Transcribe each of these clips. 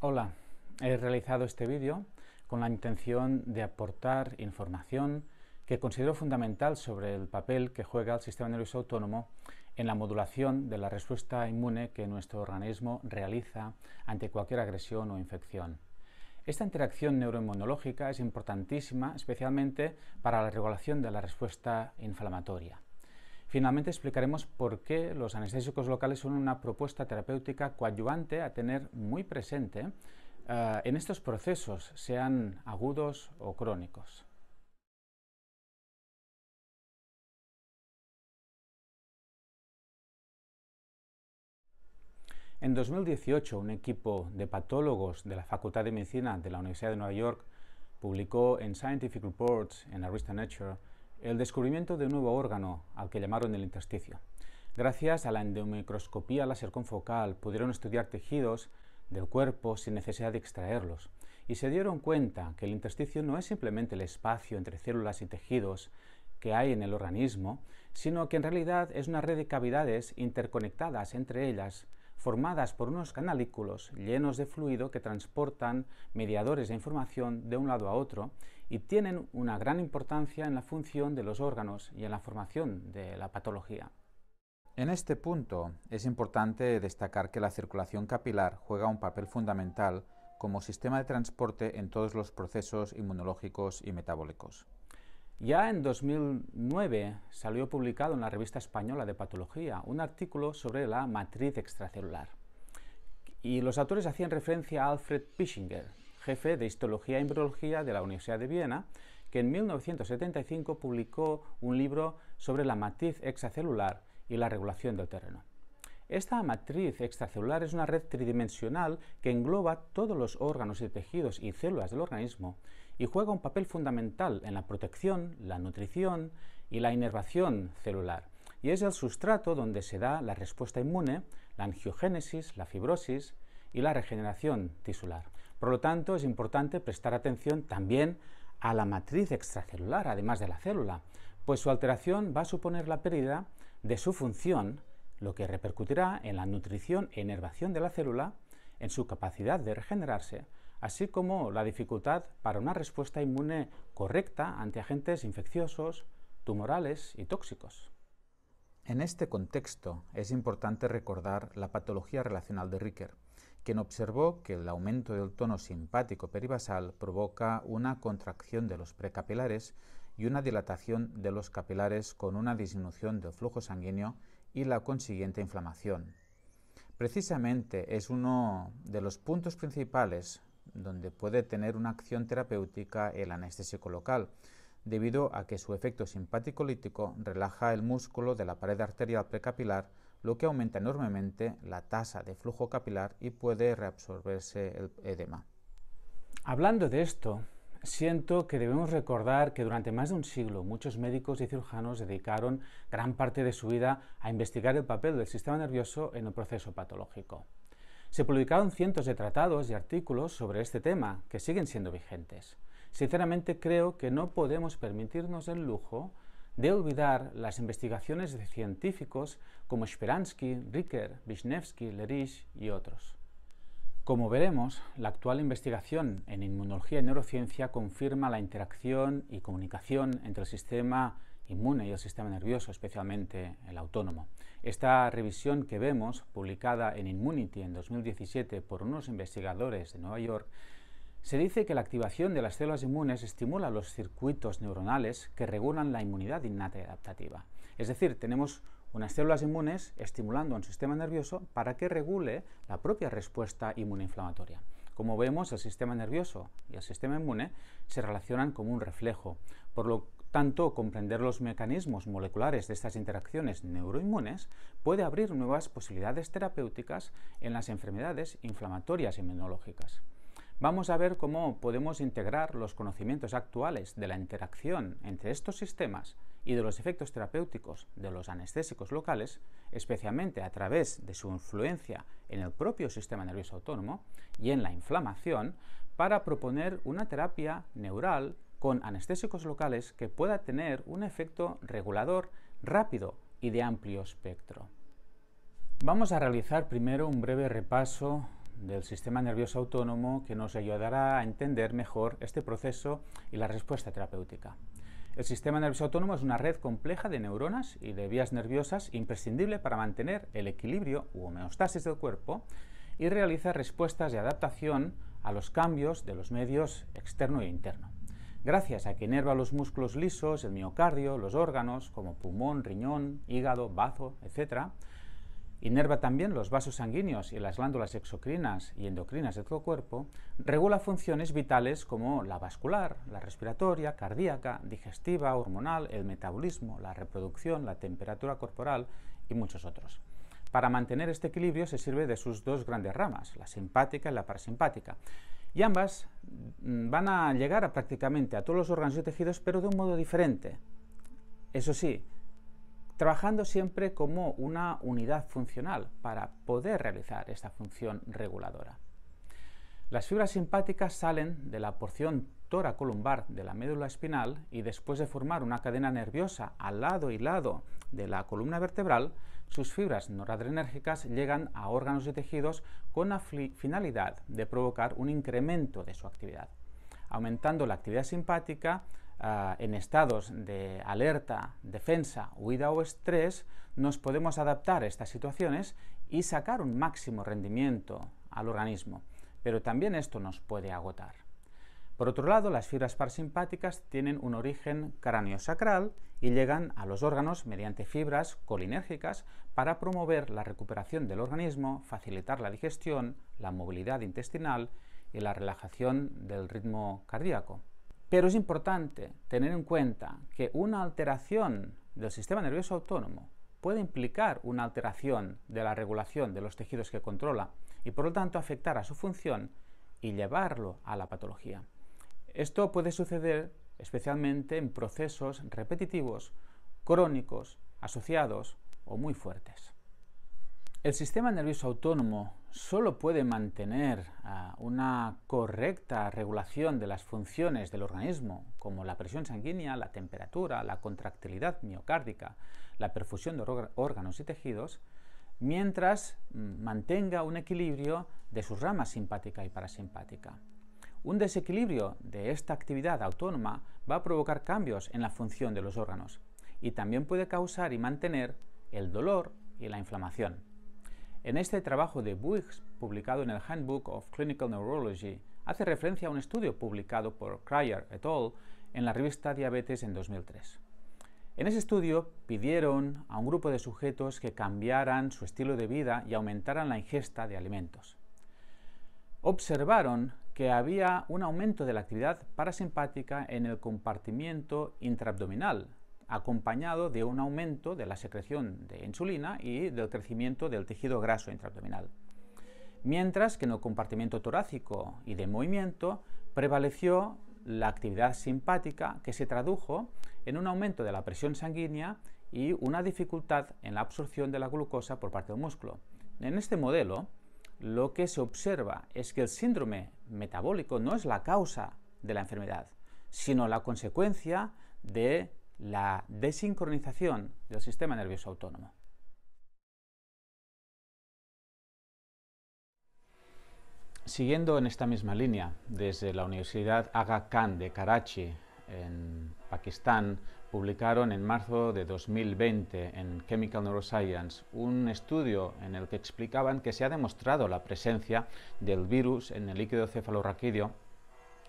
Hola, he realizado este vídeo con la intención de aportar información que considero fundamental sobre el papel que juega el sistema nervioso autónomo en la modulación de la respuesta inmune que nuestro organismo realiza ante cualquier agresión o infección. Esta interacción neuroinmunológica es importantísima especialmente para la regulación de la respuesta inflamatoria. Finalmente explicaremos por qué los anestésicos locales son una propuesta terapéutica coadyuvante a tener muy presente eh, en estos procesos, sean agudos o crónicos. En 2018, un equipo de patólogos de la Facultad de Medicina de la Universidad de Nueva York publicó en Scientific Reports en Arista Nature el descubrimiento de un nuevo órgano, al que llamaron el intersticio. Gracias a la endomicroscopía láser confocal pudieron estudiar tejidos del cuerpo sin necesidad de extraerlos y se dieron cuenta que el intersticio no es simplemente el espacio entre células y tejidos que hay en el organismo, sino que en realidad es una red de cavidades interconectadas entre ellas formadas por unos canalículos llenos de fluido que transportan mediadores de información de un lado a otro y tienen una gran importancia en la función de los órganos y en la formación de la patología. En este punto es importante destacar que la circulación capilar juega un papel fundamental como sistema de transporte en todos los procesos inmunológicos y metabólicos. Ya en 2009 salió publicado en la revista española de patología un artículo sobre la matriz extracelular. Y los autores hacían referencia a Alfred Pischinger, jefe de histología y e embriología de la Universidad de Viena, que en 1975 publicó un libro sobre la matriz extracelular y la regulación del terreno. Esta matriz extracelular es una red tridimensional que engloba todos los órganos y tejidos y células del organismo y juega un papel fundamental en la protección, la nutrición y la inervación celular. Y es el sustrato donde se da la respuesta inmune, la angiogénesis, la fibrosis y la regeneración tisular. Por lo tanto, es importante prestar atención también a la matriz extracelular, además de la célula, pues su alteración va a suponer la pérdida de su función, lo que repercutirá en la nutrición e inervación de la célula, en su capacidad de regenerarse así como la dificultad para una respuesta inmune correcta ante agentes infecciosos, tumorales y tóxicos. En este contexto es importante recordar la patología relacional de Ricker, quien observó que el aumento del tono simpático perivasal provoca una contracción de los precapilares y una dilatación de los capilares con una disminución del flujo sanguíneo y la consiguiente inflamación. Precisamente es uno de los puntos principales donde puede tener una acción terapéutica el anestésico local, debido a que su efecto simpático-lítico relaja el músculo de la pared arterial precapilar, lo que aumenta enormemente la tasa de flujo capilar y puede reabsorberse el edema. Hablando de esto, siento que debemos recordar que durante más de un siglo muchos médicos y cirujanos dedicaron gran parte de su vida a investigar el papel del sistema nervioso en el proceso patológico. Se publicaron cientos de tratados y artículos sobre este tema, que siguen siendo vigentes. Sinceramente creo que no podemos permitirnos el lujo de olvidar las investigaciones de científicos como Speransky, Ricker, Wisniewski, Lerich y otros. Como veremos, la actual investigación en inmunología y neurociencia confirma la interacción y comunicación entre el sistema inmune y el sistema nervioso, especialmente el autónomo. Esta revisión que vemos, publicada en Immunity en 2017 por unos investigadores de Nueva York, se dice que la activación de las células inmunes estimula los circuitos neuronales que regulan la inmunidad innata y adaptativa. Es decir, tenemos unas células inmunes estimulando a un sistema nervioso para que regule la propia respuesta inmunoinflamatoria. Como vemos, el sistema nervioso y el sistema inmune se relacionan como un reflejo, por lo tanto comprender los mecanismos moleculares de estas interacciones neuroinmunes puede abrir nuevas posibilidades terapéuticas en las enfermedades inflamatorias inmunológicas. Vamos a ver cómo podemos integrar los conocimientos actuales de la interacción entre estos sistemas y de los efectos terapéuticos de los anestésicos locales, especialmente a través de su influencia en el propio sistema nervioso autónomo y en la inflamación, para proponer una terapia neural con anestésicos locales que pueda tener un efecto regulador rápido y de amplio espectro. Vamos a realizar primero un breve repaso del sistema nervioso autónomo que nos ayudará a entender mejor este proceso y la respuesta terapéutica. El sistema nervioso autónomo es una red compleja de neuronas y de vías nerviosas imprescindible para mantener el equilibrio u homeostasis del cuerpo y realiza respuestas de adaptación a los cambios de los medios externo e interno gracias a que inerva los músculos lisos, el miocardio, los órganos como pulmón, riñón, hígado, bazo, etc. Inerva también los vasos sanguíneos y las glándulas exocrinas y endocrinas de todo cuerpo, regula funciones vitales como la vascular, la respiratoria, cardíaca, digestiva, hormonal, el metabolismo, la reproducción, la temperatura corporal y muchos otros. Para mantener este equilibrio se sirve de sus dos grandes ramas, la simpática y la parasimpática y ambas mm, van a llegar a prácticamente a todos los órganos y tejidos, pero de un modo diferente. Eso sí, trabajando siempre como una unidad funcional para poder realizar esta función reguladora. Las fibras simpáticas salen de la porción toracolumbar de la médula espinal y después de formar una cadena nerviosa al lado y lado de la columna vertebral, sus fibras noradrenérgicas llegan a órganos y tejidos con la finalidad de provocar un incremento de su actividad, aumentando la actividad simpática ah, en estados de alerta, defensa, huida o estrés, nos podemos adaptar a estas situaciones y sacar un máximo rendimiento al organismo. Pero también esto nos puede agotar. Por otro lado, las fibras parasimpáticas tienen un origen craniosacral y llegan a los órganos mediante fibras colinérgicas para promover la recuperación del organismo, facilitar la digestión, la movilidad intestinal y la relajación del ritmo cardíaco. Pero es importante tener en cuenta que una alteración del sistema nervioso autónomo puede implicar una alteración de la regulación de los tejidos que controla y por lo tanto afectar a su función y llevarlo a la patología. Esto puede suceder especialmente en procesos repetitivos, crónicos, asociados o muy fuertes. El sistema nervioso autónomo solo puede mantener ah, una correcta regulación de las funciones del organismo, como la presión sanguínea, la temperatura, la contractilidad miocárdica, la perfusión de órganos y tejidos, mientras mm, mantenga un equilibrio de sus ramas simpática y parasimpática. Un desequilibrio de esta actividad autónoma va a provocar cambios en la función de los órganos y también puede causar y mantener el dolor y la inflamación. En este trabajo de Buix publicado en el Handbook of Clinical Neurology, hace referencia a un estudio publicado por Cryer et al. en la revista Diabetes en 2003. En ese estudio pidieron a un grupo de sujetos que cambiaran su estilo de vida y aumentaran la ingesta de alimentos. Observaron que había un aumento de la actividad parasimpática en el compartimiento intraabdominal, acompañado de un aumento de la secreción de insulina y del crecimiento del tejido graso intraabdominal. Mientras que en el compartimiento torácico y de movimiento prevaleció la actividad simpática que se tradujo en un aumento de la presión sanguínea y una dificultad en la absorción de la glucosa por parte del músculo. En este modelo, lo que se observa es que el síndrome metabólico no es la causa de la enfermedad, sino la consecuencia de la desincronización del sistema nervioso autónomo. Siguiendo en esta misma línea, desde la Universidad Aga Khan de Karachi, en Pakistán, publicaron en marzo de 2020 en Chemical Neuroscience un estudio en el que explicaban que se ha demostrado la presencia del virus en el líquido cefalorraquídeo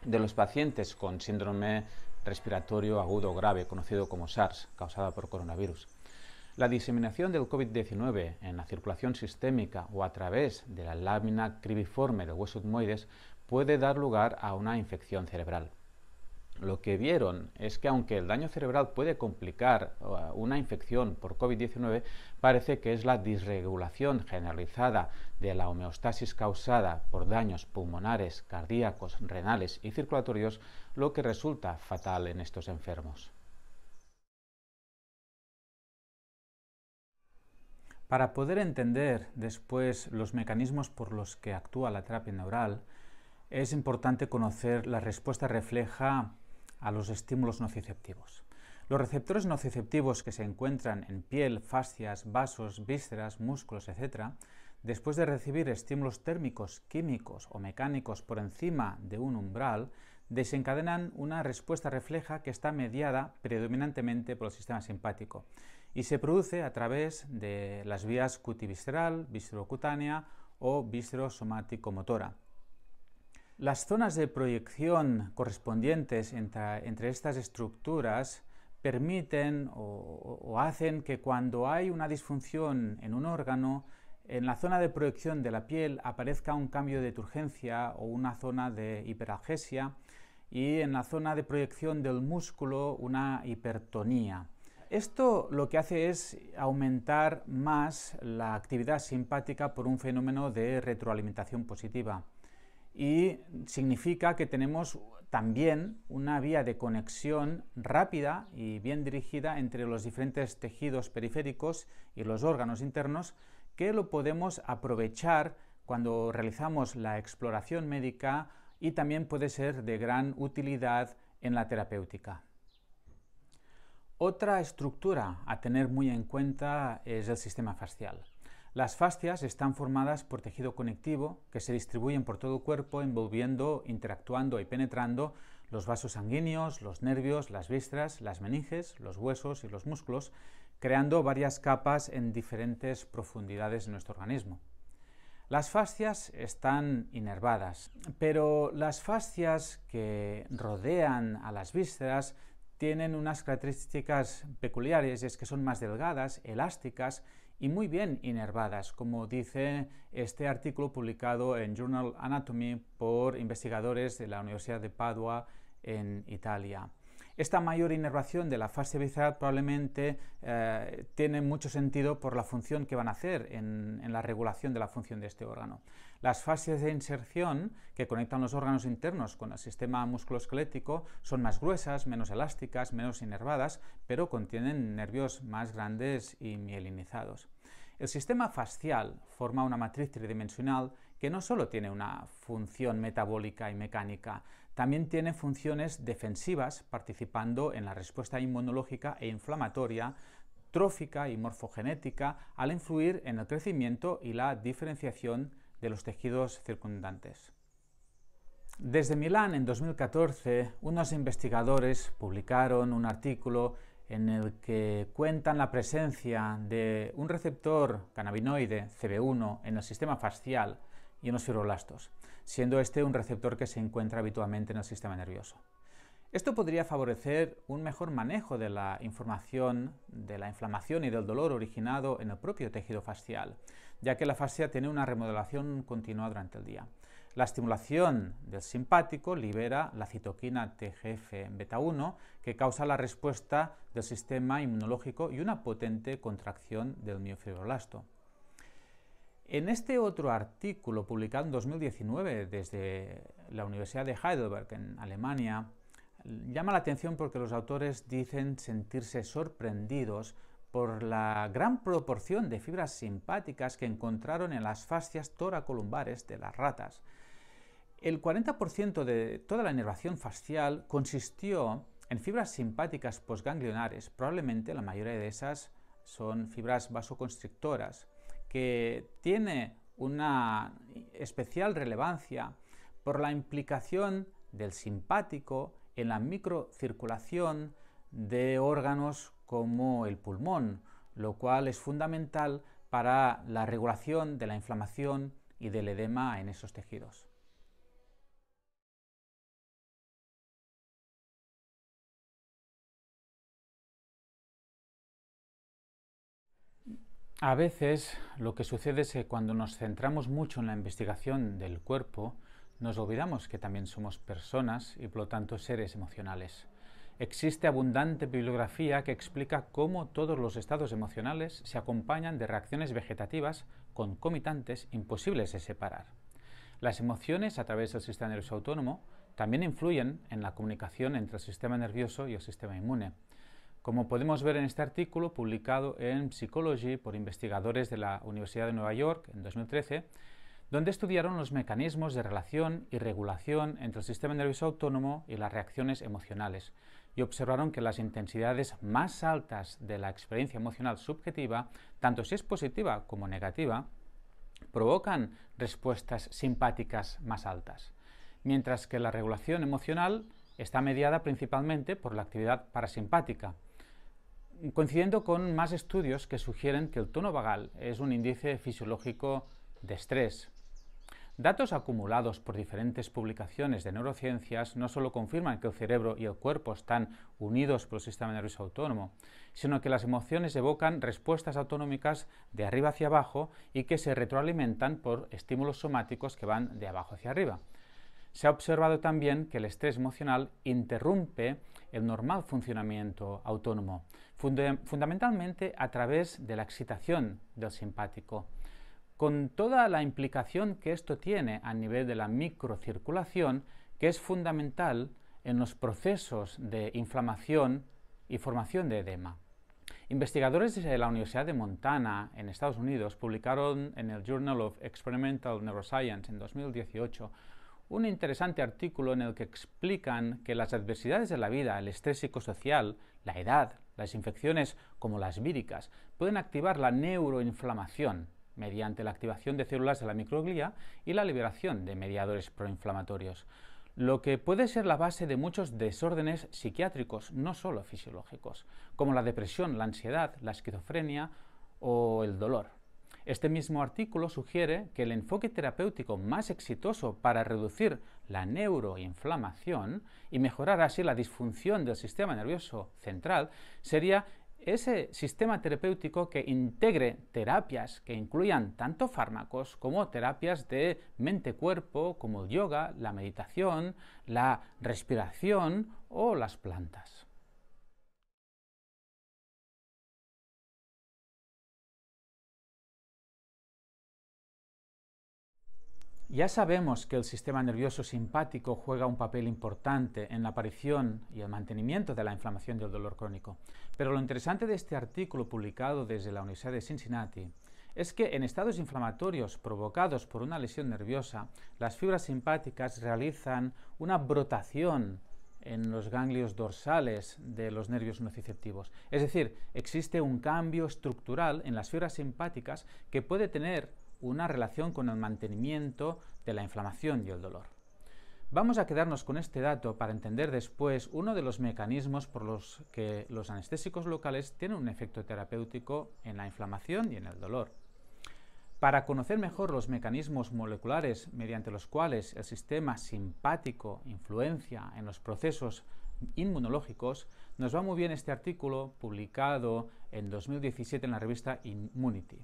de los pacientes con síndrome respiratorio agudo grave, conocido como SARS, causada por coronavirus. La diseminación del COVID-19 en la circulación sistémica o a través de la lámina cribiforme de hueso moides puede dar lugar a una infección cerebral lo que vieron es que aunque el daño cerebral puede complicar uh, una infección por COVID-19, parece que es la disregulación generalizada de la homeostasis causada por daños pulmonares, cardíacos, renales y circulatorios lo que resulta fatal en estos enfermos. Para poder entender después los mecanismos por los que actúa la terapia neural, es importante conocer la respuesta refleja a los estímulos nociceptivos. Los receptores nociceptivos que se encuentran en piel, fascias, vasos, vísceras, músculos, etc., después de recibir estímulos térmicos, químicos o mecánicos por encima de un umbral, desencadenan una respuesta refleja que está mediada predominantemente por el sistema simpático y se produce a través de las vías cutivisceral, viscerocutánea o viscerosomático-motora. Las zonas de proyección correspondientes entre, estas estructuras permiten o, o, hacen que cuando hay una disfunción en un órgano, en la zona de proyección de la piel aparezca un cambio de turgencia o una zona de hiperalgesia y en la zona de proyección del músculo una hipertonía. Esto lo que hace es aumentar más la actividad simpática por un fenómeno de retroalimentación positiva y significa que tenemos también una vía de conexión rápida y bien dirigida entre los diferentes tejidos periféricos y los órganos internos que lo podemos aprovechar cuando realizamos la exploración médica y también puede ser de gran utilidad en la terapéutica. Otra estructura a tener muy en cuenta es el sistema facial. Las fascias están formadas por tejido conectivo que se distribuyen por todo el cuerpo envolviendo, interactuando y penetrando los vasos sanguíneos, los nervios, las vísceras, las meninges, los huesos y los músculos, creando varias capas en diferentes profundidades de nuestro organismo. Las fascias están inervadas, pero las fascias que rodean a las vísceras tienen unas características peculiares, es que son más delgadas, elásticas y muy bien inervadas, como dice este artículo publicado en Journal Anatomy por investigadores de la Universidad de Padua en Italia. Esta mayor inervación de la fase visceral probablemente eh, tiene mucho sentido por la función que van a hacer en, la regulación de la función de este órgano. Las fases de inserción que conectan los órganos internos con el sistema musculoesquelético son más gruesas, menos elásticas, menos inervadas, pero contienen nervios más grandes y mielinizados. El sistema facial forma una matriz tridimensional que no solo tiene una función metabólica y mecánica, también tiene funciones defensivas, participando en la respuesta inmunológica e inflamatoria, trófica y morfogenética, al influir en el crecimiento y la diferenciación de los tejidos circundantes. Desde Milán, en 2014, unos investigadores publicaron un artículo en el que cuentan la presencia de un receptor cannabinoide CB1 en el sistema facial y en los fibroblastos siendo este un receptor que se encuentra habitualmente en el sistema nervioso. Esto podría favorecer un mejor manejo de la información de la inflamación y del dolor originado en el propio tejido fascial, ya que la fascia tiene una remodelación continua durante el día. La estimulación del simpático libera la citoquina TGF-beta1 que causa la respuesta del sistema inmunológico y una potente contracción del miofibroblasto. En este otro artículo, publicado en 2019 desde la Universidad de Heidelberg, en Alemania, llama la atención porque los autores dicen sentirse sorprendidos por la gran proporción de fibras simpáticas que encontraron en las fascias toracolumbares de las ratas. El 40% de toda la inervación facial consistió en fibras simpáticas posganglionares, probablemente la mayoría de esas son fibras vasoconstrictoras que tiene una especial relevancia por la implicación del simpático en la microcirculación de órganos como el pulmón, lo cual es fundamental para la regulación de la inflamación y del edema en esos tejidos. A veces lo que sucede es que cuando nos centramos mucho en la investigación del cuerpo, nos olvidamos que también somos personas y por lo tanto seres emocionales. Existe abundante bibliografía que explica cómo todos los estados emocionales se acompañan de reacciones vegetativas concomitantes imposibles de separar. Las emociones a través del sistema nervioso autónomo también influyen en la comunicación entre el sistema nervioso y el sistema inmune. Como podemos ver en este artículo publicado en Psychology por investigadores de la Universidad de Nueva York en 2013, donde estudiaron los mecanismos de relación y regulación entre el sistema nervioso autónomo y las reacciones emocionales, y observaron que las intensidades más altas de la experiencia emocional subjetiva, tanto si es positiva como negativa, provocan respuestas simpáticas más altas, mientras que la regulación emocional está mediada principalmente por la actividad parasimpática, coincidiendo con más estudios que sugieren que el tono vagal es un índice fisiológico de estrés. Datos acumulados por diferentes publicaciones de neurociencias no solo confirman que el cerebro y el cuerpo están unidos por el sistema nervioso autónomo, sino que las emociones evocan respuestas autonómicas de arriba hacia abajo y que se retroalimentan por estímulos somáticos que van de abajo hacia arriba. Se ha observado también que el estrés emocional interrumpe el normal funcionamiento autónomo, fundamentalmente a través de la excitación del simpático. Con toda la implicación que esto tiene a nivel de la microcirculación, que es fundamental en los procesos de inflamación y formación de edema. Investigadores de la Universidad de Montana, en Estados Unidos, publicaron en el Journal of Experimental Neuroscience en 2018 un interesante artículo en el que explican que las adversidades de la vida, el estrés psicosocial, la edad, las infecciones como las víricas, pueden activar la neuroinflamación mediante la activación de células de la microglía y la liberación de mediadores proinflamatorios, lo que puede ser la base de muchos desórdenes psiquiátricos, no solo fisiológicos, como la depresión, la ansiedad, la esquizofrenia o el dolor. Este mismo artículo sugiere que el enfoque terapéutico más exitoso para reducir la neuroinflamación y mejorar así la disfunción del sistema nervioso central sería ese sistema terapéutico que integre terapias que incluyan tanto fármacos como terapias de mente-cuerpo como el yoga, la meditación, la respiración o las plantas. Ya sabemos que el sistema nervioso simpático juega un papel importante en la aparición y el mantenimiento de la inflamación y el dolor crónico, pero lo interesante de este artículo publicado desde la Universidad de Cincinnati es que en estados inflamatorios provocados por una lesión nerviosa, las fibras simpáticas realizan una brotación en los ganglios dorsales de los nervios nociceptivos. Es decir, existe un cambio estructural en las fibras simpáticas que puede tener una relación con el mantenimiento de la inflamación y el dolor. Vamos a quedarnos con este dato para entender después uno de los mecanismos por los que los anestésicos locales tienen un efecto terapéutico en la inflamación y en el dolor. Para conocer mejor los mecanismos moleculares mediante los cuales el sistema simpático influencia en los procesos inmunológicos, nos va muy bien este artículo publicado en 2017 en la revista Immunity.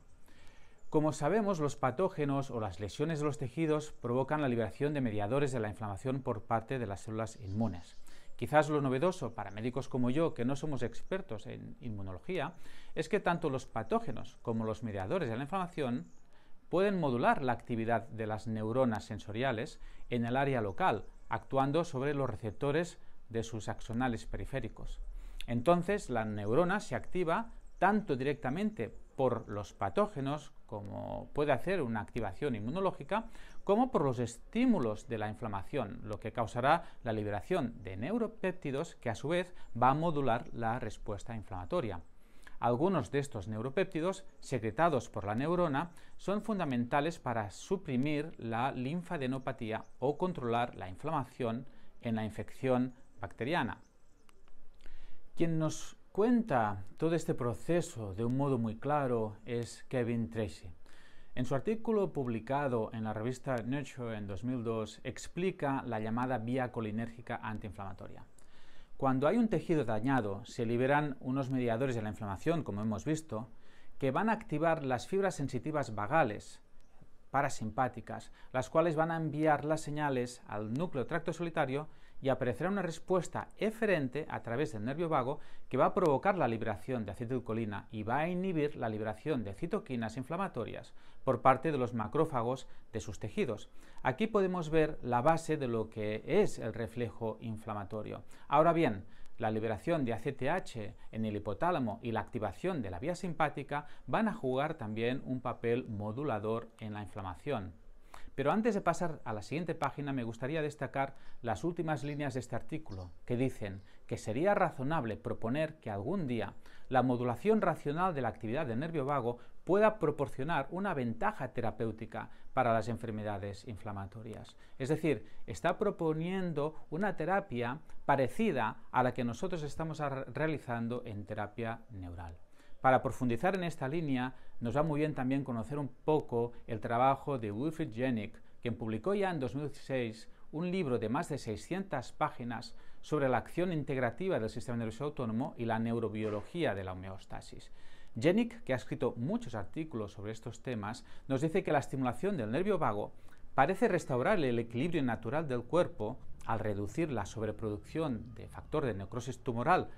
Como sabemos, los patógenos o las lesiones de los tejidos provocan la liberación de mediadores de la inflamación por parte de las células inmunes. Quizás lo novedoso para médicos como yo, que no somos expertos en inmunología, es que tanto los patógenos como los mediadores de la inflamación pueden modular la actividad de las neuronas sensoriales en el área local, actuando sobre los receptores de sus axonales periféricos. Entonces, la neurona se activa tanto directamente por los patógenos, como puede hacer una activación inmunológica, como por los estímulos de la inflamación, lo que causará la liberación de neuropéptidos que a su vez va a modular la respuesta inflamatoria. Algunos de estos neuropéptidos, secretados por la neurona, son fundamentales para suprimir la linfadenopatía o controlar la inflamación en la infección bacteriana. Quien nos cuenta todo este proceso de un modo muy claro es Kevin Tracy. En su artículo publicado en la revista Nature en 2002 explica la llamada vía colinérgica antiinflamatoria. Cuando hay un tejido dañado, se liberan unos mediadores de la inflamación, como hemos visto, que van a activar las fibras sensitivas vagales, parasimpáticas, las cuales van a enviar las señales al núcleo tracto solitario y aparecerá una respuesta eferente a través del nervio vago que va a provocar la liberación de acetilcolina y va a inhibir la liberación de citoquinas inflamatorias por parte de los macrófagos de sus tejidos. Aquí podemos ver la base de lo que es el reflejo inflamatorio. Ahora bien, la liberación de ACTH en el hipotálamo y la activación de la vía simpática van a jugar también un papel modulador en la inflamación. Pero antes de pasar a la siguiente página, me gustaría destacar las últimas líneas de este artículo, que dicen que sería razonable proponer que algún día la modulación racional de la actividad del nervio vago pueda proporcionar una ventaja terapéutica para las enfermedades inflamatorias. Es decir, está proponiendo una terapia parecida a la que nosotros estamos realizando en terapia neural. Para profundizar en esta línea, nos va muy bien también conocer un poco el trabajo de Wilfried Jenick, quien publicó ya en 2016 un libro de más de 600 páginas sobre la acción integrativa del sistema nervioso autónomo y la neurobiología de la homeostasis. Jenick, que ha escrito muchos artículos sobre estos temas, nos dice que la estimulación del nervio vago parece restaurar el equilibrio natural del cuerpo al reducir la sobreproducción de factor de necrosis tumoral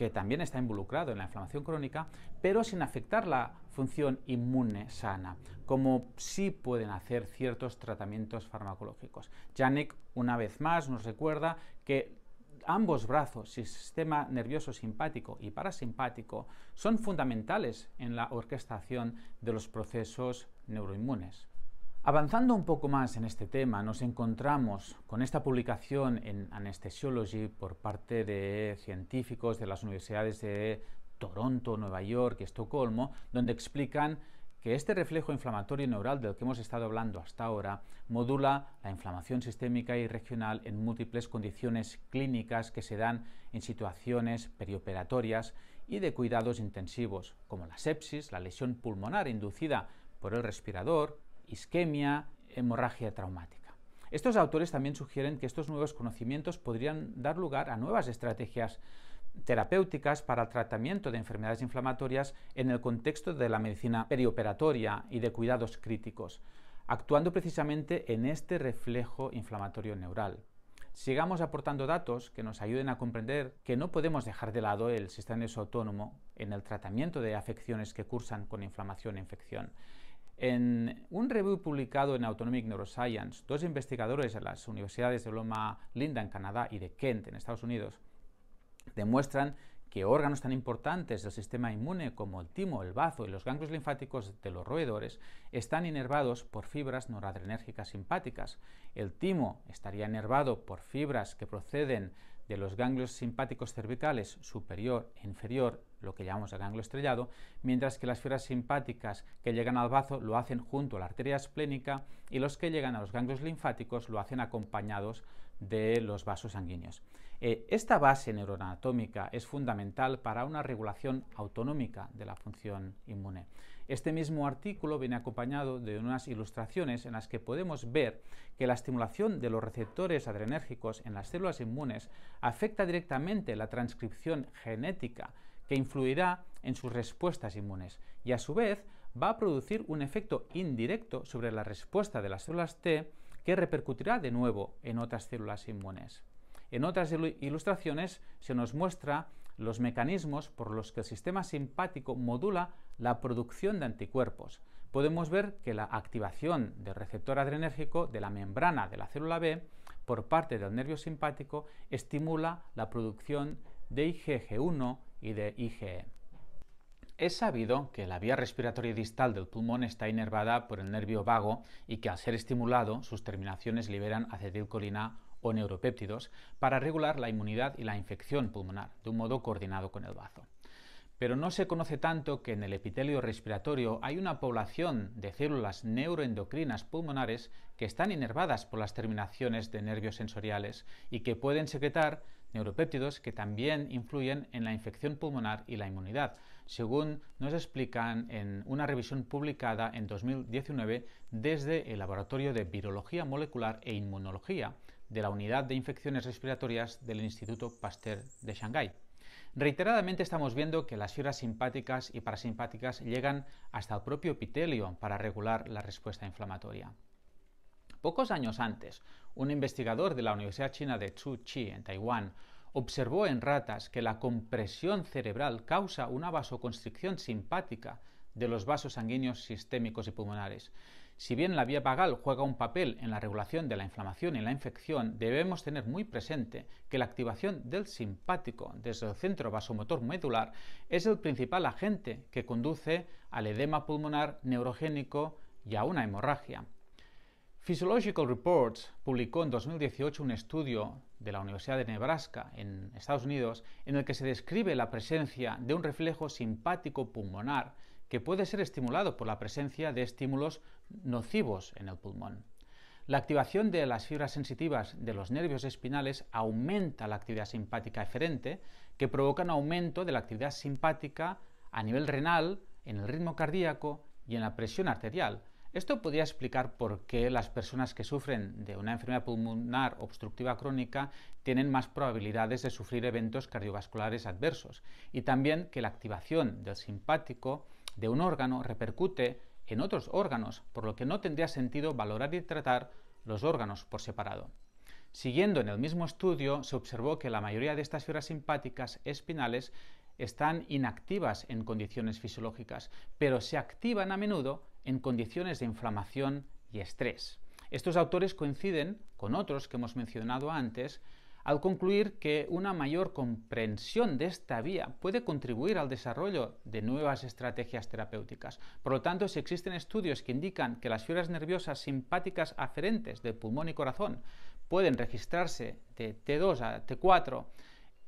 que también está involucrado en la inflamación crónica, pero sin afectar la función inmune sana, como sí pueden hacer ciertos tratamientos farmacológicos. Janek, una vez más, nos recuerda que ambos brazos, sistema nervioso simpático y parasimpático, son fundamentales en la orquestación de los procesos neuroinmunes. Avanzando un poco más en este tema, nos encontramos con esta publicación en Anesthesiology por parte de científicos de las universidades de Toronto, Nueva York y Estocolmo, donde explican que este reflejo inflamatorio neural del que hemos estado hablando hasta ahora modula la inflamación sistémica y regional en múltiples condiciones clínicas que se dan en situaciones perioperatorias y de cuidados intensivos, como la sepsis, la lesión pulmonar inducida por el respirador, isquemia, hemorragia traumática. Estos autores también sugieren que estos nuevos conocimientos podrían dar lugar a nuevas estrategias terapéuticas para el tratamiento de enfermedades inflamatorias en el contexto de la medicina perioperatoria y de cuidados críticos, actuando precisamente en este reflejo inflamatorio neural sigamos aportando datos que nos ayuden a comprender que no podemos dejar de lado el sistema nervioso autónomo en el tratamiento de afecciones que cursan con inflamación e infección. En un review publicado en Autonomic Neuroscience, dos investigadores de las universidades de Loma Linda en Canadá y de Kent en Estados Unidos demuestran que órganos tan importantes del sistema inmune como el timo, el bazo y los ganglios linfáticos de los roedores están inervados por fibras noradrenérgicas simpáticas. El timo estaría inervado por fibras que proceden de los ganglios simpáticos cervicales superior e inferior, lo que llamamos el ganglio estrellado, mientras que las fibras simpáticas que llegan al bazo lo hacen junto a la arteria esplénica y los que llegan a los ganglios linfáticos lo hacen acompañados de los vasos sanguíneos. Eh, esta base neuroanatómica es fundamental para una regulación autonómica de la función inmune. Este mismo artículo viene acompañado de unas ilustraciones en las que podemos ver que la estimulación de los receptores adrenérgicos en las células inmunes afecta directamente la transcripción genética que influirá en sus respuestas inmunes y a su vez va a producir un efecto indirecto sobre la respuesta de las células T que repercutirá de nuevo en otras células inmunes. En otras ilustraciones se nos muestra los mecanismos por los que el sistema simpático modula la producción de anticuerpos. Podemos ver que la activación del receptor adrenérgico de la membrana de la célula B por parte del nervio simpático estimula la producción de IgG1 y de IgE. Es sabido que la vía respiratoria distal del pulmón está inervada por el nervio vago y que al ser estimulado sus terminaciones liberan acetilcolina o neuropéptidos para regular la inmunidad y la infección pulmonar de un modo coordinado con el bazo pero no se conoce tanto que en el epitelio respiratorio hay una población de células neuroendocrinas pulmonares que están inervadas por las terminaciones de nervios sensoriales y que pueden secretar neuropéptidos que también influyen en la infección pulmonar y la inmunidad, según nos explican en una revisión publicada en 2019 desde el Laboratorio de Virología Molecular e Inmunología de la Unidad de Infecciones Respiratorias del Instituto Pasteur de Shanghái. Reiteradamente estamos viendo que las fibras simpáticas y parasimpáticas llegan hasta el propio epitelio para regular la respuesta inflamatoria. Pocos años antes, un investigador de la Universidad China de Chu-Chi, en Taiwán, observó en ratas que la compresión cerebral causa una vasoconstricción simpática de los vasos sanguíneos sistémicos y pulmonares, si bien la vía vagal juega un papel en la regulación de la inflamación y la infección, debemos tener muy presente que la activación del simpático desde el centro vasomotor medular es el principal agente que conduce al edema pulmonar neurogénico y a una hemorragia. Physiological Reports publicó en 2018 un estudio de la Universidad de Nebraska en Estados Unidos en el que se describe la presencia de un reflejo simpático pulmonar que puede ser estimulado por la presencia de estímulos nocivos en el pulmón. La activación de las fibras sensitivas de los nervios espinales aumenta la actividad simpática eferente, que provoca un aumento de la actividad simpática a nivel renal, en el ritmo cardíaco y en la presión arterial. Esto podría explicar por qué las personas que sufren de una enfermedad pulmonar obstructiva crónica tienen más probabilidades de sufrir eventos cardiovasculares adversos y también que la activación del simpático de un órgano repercute en otros órganos, por lo que no tendría sentido valorar y tratar los órganos por separado. Siguiendo en el mismo estudio, se observó que la mayoría de estas fibras simpáticas espinales están inactivas en condiciones fisiológicas, pero se activan a menudo en condiciones de inflamación y estrés. Estos autores coinciden con otros que hemos mencionado antes al concluir que una mayor comprensión de esta vía puede contribuir al desarrollo de nuevas estrategias terapéuticas. Por lo tanto, si existen estudios que indican que las fibras nerviosas simpáticas aferentes del pulmón y corazón pueden registrarse de T2 a T4,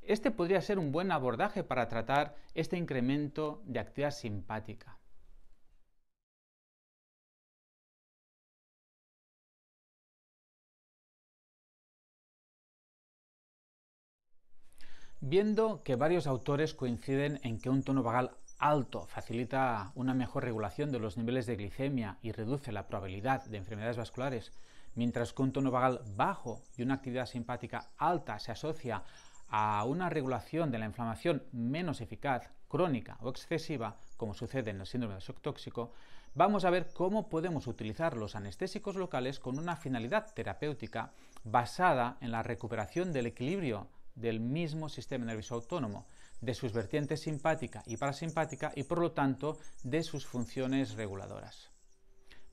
este podría ser un buen abordaje para tratar este incremento de actividad simpática. Viendo que varios autores coinciden en que un tono vagal alto facilita una mejor regulación de los niveles de glicemia y reduce la probabilidad de enfermedades vasculares, mientras que un tono vagal bajo y una actividad simpática alta se asocia a una regulación de la inflamación menos eficaz, crónica o excesiva, como sucede en el síndrome de shock tóxico, vamos a ver cómo podemos utilizar los anestésicos locales con una finalidad terapéutica basada en la recuperación del equilibrio del mismo sistema nervioso autónomo, de sus vertientes simpática y parasimpática y por lo tanto de sus funciones reguladoras.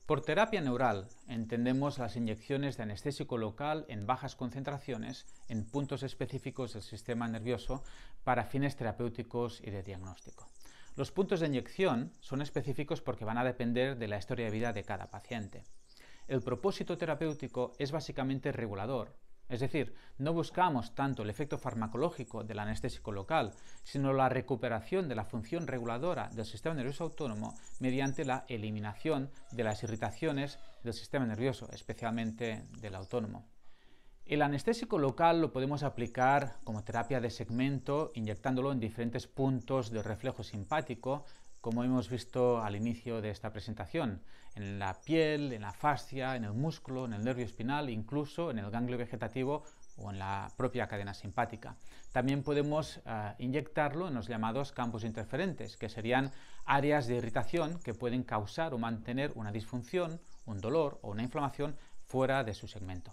Por terapia neural entendemos las inyecciones de anestésico local en bajas concentraciones en puntos específicos del sistema nervioso para fines terapéuticos y de diagnóstico. Los puntos de inyección son específicos porque van a depender de la historia de vida de cada paciente. El propósito terapéutico es básicamente regulador, es decir, no buscamos tanto el efecto farmacológico del anestésico local, sino la recuperación de la función reguladora del sistema nervioso autónomo mediante la eliminación de las irritaciones del sistema nervioso, especialmente del autónomo. El anestésico local lo podemos aplicar como terapia de segmento inyectándolo en diferentes puntos del reflejo simpático como hemos visto al inicio de esta presentación, en la piel, en la fascia, en el músculo, en el nervio espinal, incluso en el ganglio vegetativo o en la propia cadena simpática. También podemos eh, inyectarlo en los llamados campos interferentes, que serían áreas de irritación que pueden causar o mantener una disfunción, un dolor o una inflamación fuera de su segmento.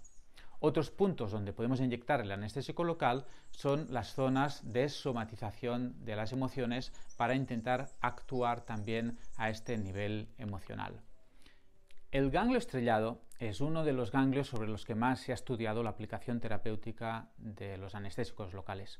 Otros puntos donde podemos inyectar el anestésico local son las zonas de somatización de las emociones para intentar actuar también a este nivel emocional. El ganglio estrellado es uno de los ganglios sobre los que más se ha estudiado la aplicación terapéutica de los anestésicos locales.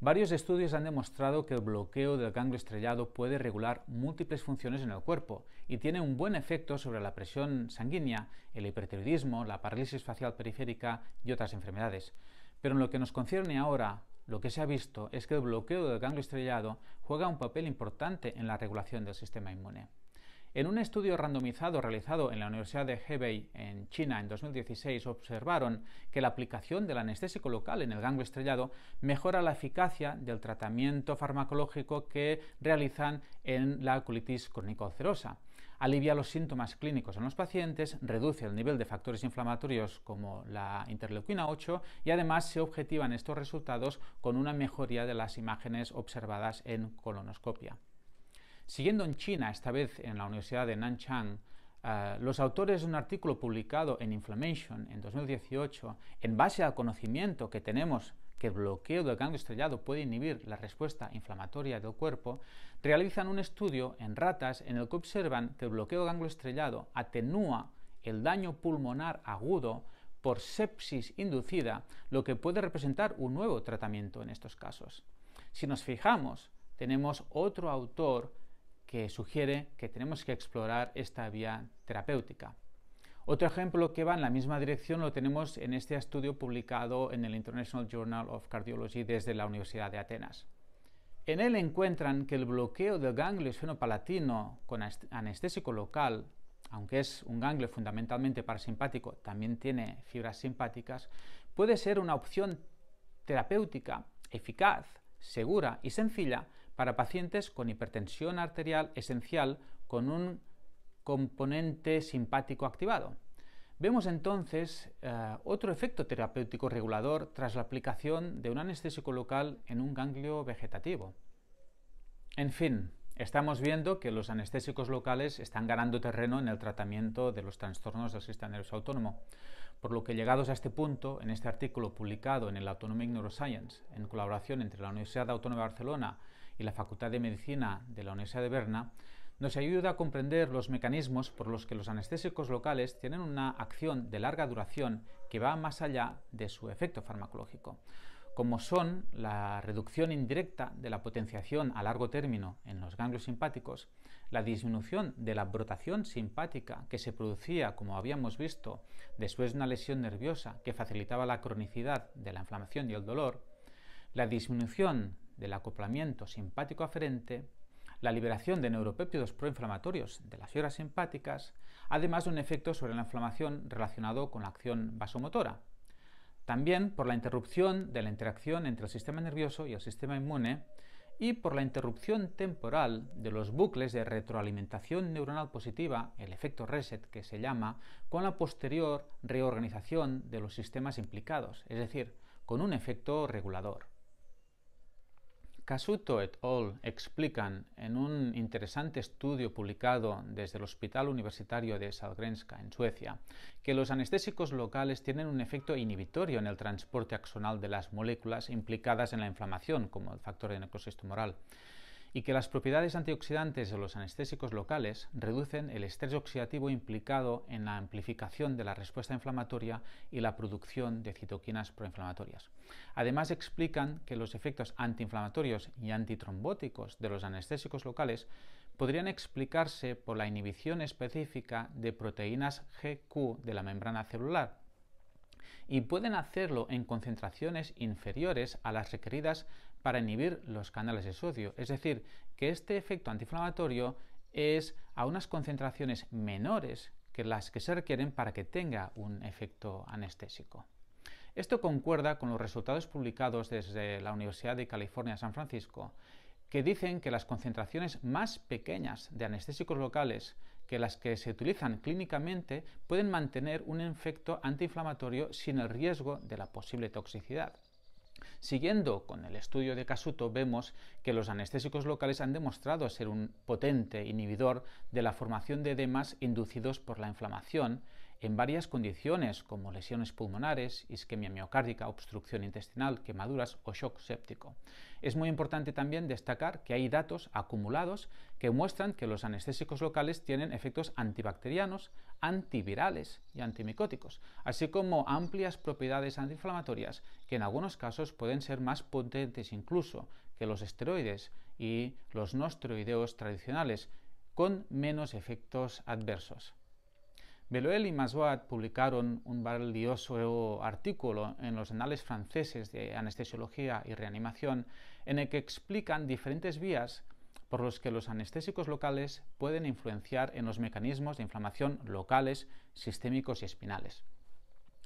Varios estudios han demostrado que el bloqueo del ganglio estrellado puede regular múltiples funciones en el cuerpo y tiene un buen efecto sobre la presión sanguínea, el hipertiroidismo, la parálisis facial periférica y otras enfermedades. Pero en lo que nos concierne ahora, lo que se ha visto es que el bloqueo del ganglio estrellado juega un papel importante en la regulación del sistema inmune. En un estudio randomizado realizado en la Universidad de Hebei, en China, en 2016, observaron que la aplicación del anestésico local en el ganglio estrellado mejora la eficacia del tratamiento farmacológico que realizan en la colitis crónico-ulcerosa. Alivia los síntomas clínicos en los pacientes, reduce el nivel de factores inflamatorios como la interleuquina 8 y además se objetivan estos resultados con una mejoría de las imágenes observadas en colonoscopia. Siguiendo en China, esta vez en la Universidad de Nanchang, eh, los autores de un artículo publicado en Inflammation en 2018, en base al conocimiento que tenemos que el bloqueo del ganglio estrellado puede inhibir la respuesta inflamatoria del cuerpo, realizan un estudio en ratas en el que observan que el bloqueo del ganglio estrellado atenúa el daño pulmonar agudo por sepsis inducida, lo que puede representar un nuevo tratamiento en estos casos. Si nos fijamos, tenemos otro autor que sugiere que tenemos que explorar esta vía terapéutica. Otro ejemplo que va en la misma dirección lo tenemos en este estudio publicado en el International Journal of Cardiology desde la Universidad de Atenas. En él encuentran que el bloqueo del ganglio palatino con anestésico local, aunque es un ganglio fundamentalmente parasimpático, también tiene fibras simpáticas, puede ser una opción terapéutica eficaz, segura y sencilla para pacientes con hipertensión arterial esencial con un componente simpático activado. Vemos entonces eh, otro efecto terapéutico regulador tras la aplicación de un anestésico local en un ganglio vegetativo. En fin, estamos viendo que los anestésicos locales están ganando terreno en el tratamiento de los trastornos del sistema nervioso autónomo, por lo que llegados a este punto, en este artículo publicado en el Autonomic Neuroscience, en colaboración entre la Universidad Autónoma de Barcelona y la Facultad de Medicina de la Universidad de Berna, nos ayuda a comprender los mecanismos por los que los anestésicos locales tienen una acción de larga duración que va más allá de su efecto farmacológico, como son la reducción indirecta de la potenciación a largo término en los ganglios simpáticos, la disminución de la brotación simpática que se producía, como habíamos visto, después de una lesión nerviosa que facilitaba la cronicidad de la inflamación y el dolor, la disminución del acoplamiento simpático-aferente, la liberación de neuropéptidos proinflamatorios de las fibras simpáticas, además de un efecto sobre la inflamación relacionado con la acción vasomotora. También por la interrupción de la interacción entre el sistema nervioso y el sistema inmune y por la interrupción temporal de los bucles de retroalimentación neuronal positiva, el efecto reset que se llama, con la posterior reorganización de los sistemas implicados, es decir, con un efecto regulador. Casuto et al. explican en un interesante estudio publicado desde el Hospital Universitario de Salgrenska, en Suecia, que los anestésicos locales tienen un efecto inhibitorio en el transporte axonal de las moléculas implicadas en la inflamación, como el factor de necrosis tumoral y que las propiedades antioxidantes de los anestésicos locales reducen el estrés oxidativo implicado en la amplificación de la respuesta inflamatoria y la producción de citoquinas proinflamatorias. Además, explican que los efectos antiinflamatorios y antitrombóticos de los anestésicos locales podrían explicarse por la inhibición específica de proteínas GQ de la membrana celular, y pueden hacerlo en concentraciones inferiores a las requeridas para inhibir los canales de sodio. Es decir, que este efecto antiinflamatorio es a unas concentraciones menores que las que se requieren para que tenga un efecto anestésico. Esto concuerda con los resultados publicados desde la Universidad de California San Francisco, que dicen que las concentraciones más pequeñas de anestésicos locales que las que se utilizan clínicamente pueden mantener un efecto antiinflamatorio sin el riesgo de la posible toxicidad. Siguiendo con el estudio de Casuto, vemos que los anestésicos locales han demostrado ser un potente inhibidor de la formación de edemas inducidos por la inflamación en varias condiciones como lesiones pulmonares, isquemia miocárdica, obstrucción intestinal, quemaduras o shock séptico. Es muy importante también destacar que hay datos acumulados que muestran que los anestésicos locales tienen efectos antibacterianos, antivirales y antimicóticos, así como amplias propiedades antiinflamatorias que en algunos casos pueden ser más potentes incluso que los esteroides y los no esteroideos tradicionales con menos efectos adversos. Beloel y Maswad publicaron un valioso artículo en los anales franceses de anestesiología y reanimación en el que explican diferentes vías por los que los anestésicos locales pueden influenciar en los mecanismos de inflamación locales, sistémicos y espinales.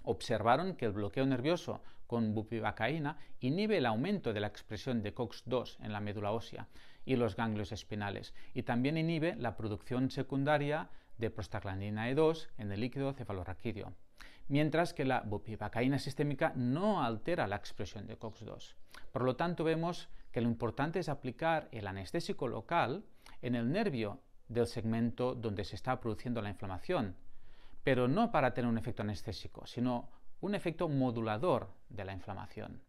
Observaron que el bloqueo nervioso con bupivacaína inhibe el aumento de la expresión de COX-2 en la médula ósea y los ganglios espinales y también inhibe la producción secundaria de prostaglandina E2 en el líquido cefalorraquídeo, mientras que la bupivacaína sistémica no altera la expresión de COX-2. Por lo tanto, vemos que lo importante es aplicar el anestésico local en el nervio del segmento donde se está produciendo la inflamación, pero no para tener un efecto anestésico, sino un efecto modulador de la inflamación.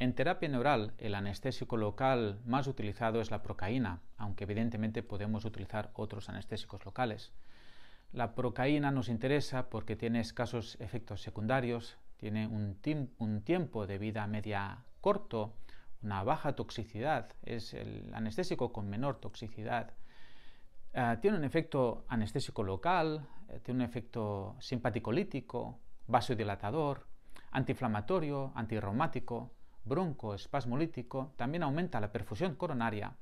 En terapia neural, el anestésico local más utilizado es la procaína, aunque evidentemente podemos utilizar otros anestésicos locales. La procaína nos interesa porque tiene escasos efectos secundarios, tiene un, tiempo de vida media corto, una baja toxicidad, es el anestésico con menor toxicidad. Eh, tiene un efecto anestésico local, eh, tiene un efecto simpaticolítico, vasodilatador, antiinflamatorio, antirreumático broncoespasmolítico, también aumenta la perfusión coronaria,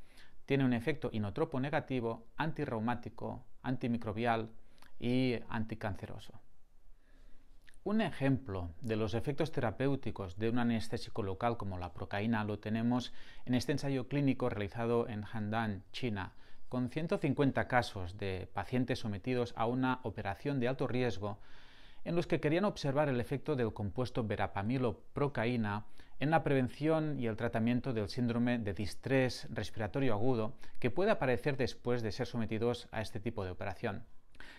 tiene un efecto inotropo negativo, antirraumático, antimicrobial y anticanceroso. Un ejemplo de los efectos terapéuticos de un anestésico local como la procaína lo tenemos en este ensayo clínico realizado en Handan, China, con 150 casos de pacientes sometidos a una operación de alto riesgo en los que querían observar el efecto del compuesto verapamiloprocaína en la prevención y el tratamiento del síndrome de distrés respiratorio agudo que puede aparecer después de ser sometidos a este tipo de operación.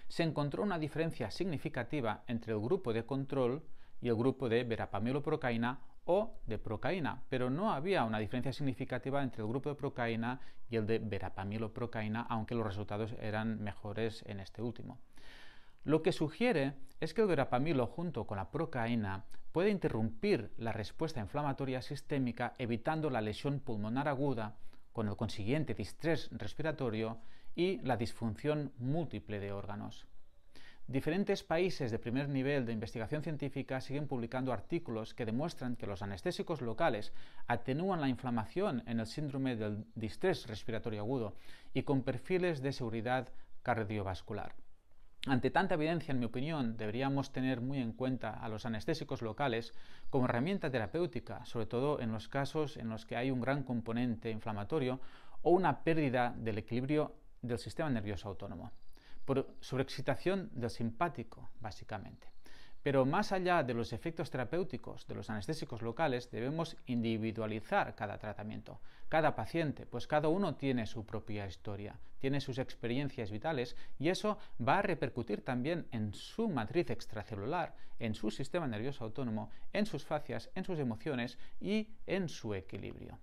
Se encontró una diferencia significativa entre el grupo de control y el grupo de verapamiloprocaína o de procaína, pero no había una diferencia significativa entre el grupo de procaína y el de verapamiloprocaína, aunque los resultados eran mejores en este último. Lo que sugiere es que el verapamilo junto con la procaína puede interrumpir la respuesta inflamatoria sistémica evitando la lesión pulmonar aguda con el consiguiente distrés respiratorio y la disfunción múltiple de órganos. Diferentes países de primer nivel de investigación científica siguen publicando artículos que demuestran que los anestésicos locales atenúan la inflamación en el síndrome del distrés respiratorio agudo y con perfiles de seguridad cardiovascular. Ante tanta evidencia, en mi opinión, deberíamos tener muy en cuenta a los anestésicos locales como herramienta terapéutica, sobre todo en los casos en los que hay un gran componente inflamatorio o una pérdida del equilibrio del sistema nervioso autónomo, por sobreexcitación del simpático, básicamente. Pero más allá de los efectos terapéuticos de los anestésicos locales, debemos individualizar cada tratamiento, cada paciente, pues cada uno tiene su propia historia, tiene sus experiencias vitales y eso va a repercutir también en su matriz extracelular, en su sistema nervioso autónomo, en sus facias, en sus emociones y en su equilibrio.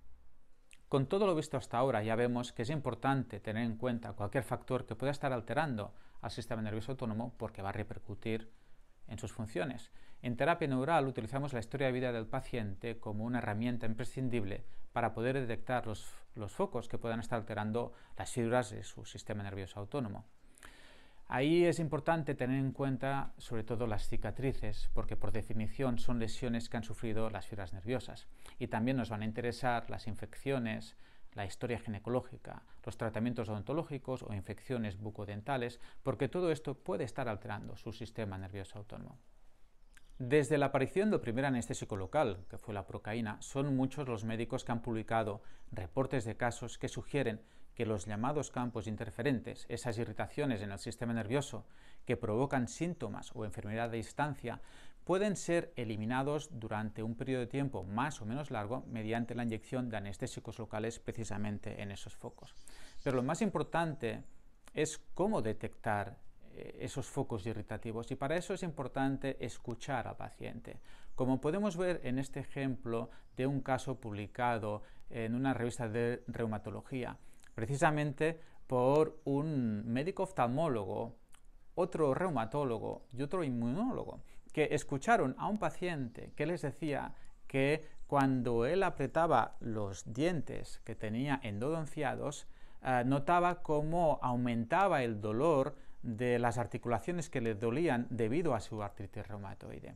Con todo lo visto hasta ahora ya vemos que es importante tener en cuenta cualquier factor que pueda estar alterando al sistema nervioso autónomo porque va a repercutir en sus funciones. En terapia neural utilizamos la historia de vida del paciente como una herramienta imprescindible para poder detectar los, los focos que puedan estar alterando las fibras de su sistema nervioso autónomo. Ahí es importante tener en cuenta sobre todo las cicatrices, porque por definición son lesiones que han sufrido las fibras nerviosas. Y también nos van a interesar las infecciones, la historia ginecológica, los tratamientos odontológicos o infecciones bucodentales, porque todo esto puede estar alterando su sistema nervioso autónomo. Desde la aparición del primer anestésico local, que fue la procaína, son muchos los médicos que han publicado reportes de casos que sugieren que los llamados campos interferentes, esas irritaciones en el sistema nervioso que provocan síntomas o enfermedad de distancia, pueden ser eliminados durante un periodo de tiempo más o menos largo mediante la inyección de anestésicos locales precisamente en esos focos. Pero lo más importante es cómo detectar eh, esos focos irritativos y para eso es importante escuchar al paciente. Como podemos ver en este ejemplo de un caso publicado en una revista de reumatología, precisamente por un médico oftalmólogo, otro reumatólogo y otro inmunólogo que escucharon a un paciente que les decía que cuando él apretaba los dientes que tenía endodonciados, eh, notaba cómo aumentaba el dolor de las articulaciones que le dolían debido a su artritis reumatoide.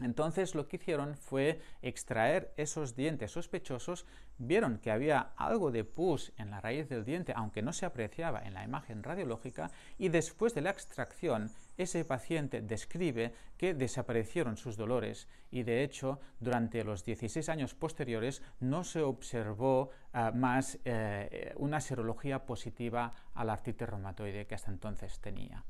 Entonces lo que hicieron fue extraer esos dientes sospechosos, vieron que había algo de pus en la raíz del diente, aunque no se apreciaba en la imagen radiológica, y después de la extracción ese paciente describe que desaparecieron sus dolores y de hecho durante los 16 años posteriores no se observó ah, más eh, una serología positiva a la artritis reumatoide que hasta entonces tenía.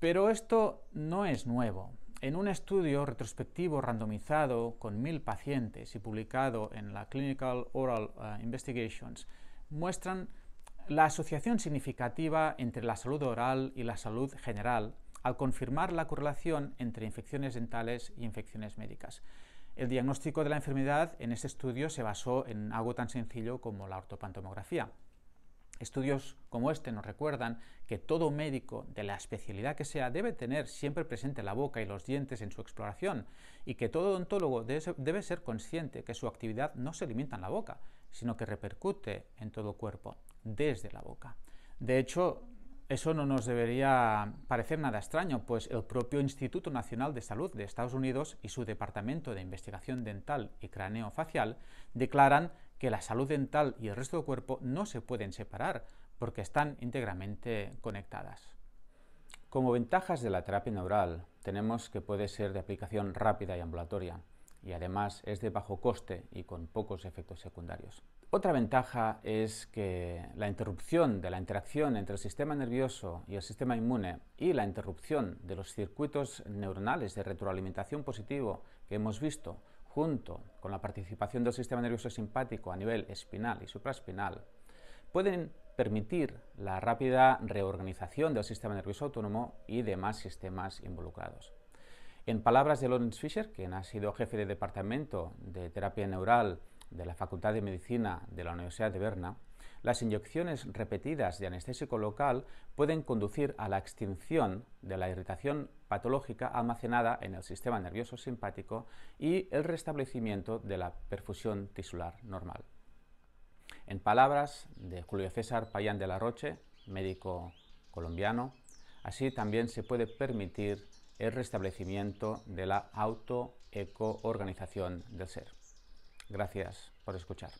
Pero esto no es nuevo en un estudio retrospectivo randomizado con mil pacientes y publicado en la Clinical Oral eh, Investigations, muestran la asociación significativa entre la salud oral y la salud general al confirmar la correlación entre infecciones dentales y infecciones médicas. El diagnóstico de la enfermedad en este estudio se basó en algo tan sencillo como la ortopantomografía. Estudios como este nos recuerdan que todo médico, de la especialidad que sea, debe tener siempre presente la boca y los dientes en su exploración y que todo odontólogo debe ser consciente que su actividad no se limita en la boca, sino que repercute en todo cuerpo, desde la boca. De hecho, eso no nos debería parecer nada extraño, pues el propio Instituto Nacional de Salud de Estados Unidos y su Departamento de Investigación Dental y Facial declaran que la salud dental y el resto del cuerpo no se pueden separar porque están íntegramente conectadas. Como ventajas de la terapia neural, tenemos que puede ser de aplicación rápida y ambulatoria, y además es de bajo coste y con pocos efectos secundarios. Otra ventaja es que la interrupción de la interacción entre el sistema nervioso y el sistema inmune y la interrupción de los circuitos neuronales de retroalimentación positivo que hemos visto junto con la participación del sistema nervioso simpático a nivel espinal y supraespinal, pueden permitir la rápida reorganización del sistema nervioso autónomo y demás sistemas involucrados. En palabras de Lawrence Fischer, quien ha sido jefe de departamento de terapia neural de la Facultad de Medicina de la Universidad de Berna, las inyecciones repetidas de anestésico local pueden conducir a la extinción de la irritación patológica almacenada en el sistema nervioso simpático y el restablecimiento de la perfusión tisular normal. En palabras de Julio César Payán de la Roche, médico colombiano, así también se puede permitir el restablecimiento de la autoecoorganización del ser. Gracias por escuchar.